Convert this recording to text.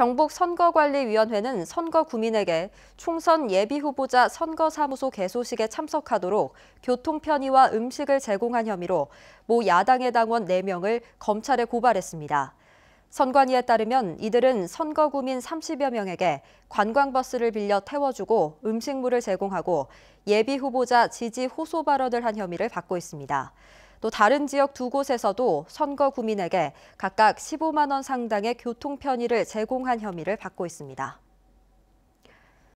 경북 선거관리위원회는 선거 구민에게 총선 예비후보자 선거사무소 개소식에 참석하도록 교통편의와 음식을 제공한 혐의로 모 야당의 당원 4명을 검찰에 고발했습니다. 선관위에 따르면 이들은 선거구민 30여 명에게 관광버스를 빌려 태워주고 음식물을 제공하고 예비후보자 지지 호소 발언을 한 혐의를 받고 있습니다. 또 다른 지역 두 곳에서도 선거 구민에게 각각 15만 원 상당의 교통 편의를 제공한 혐의를 받고 있습니다.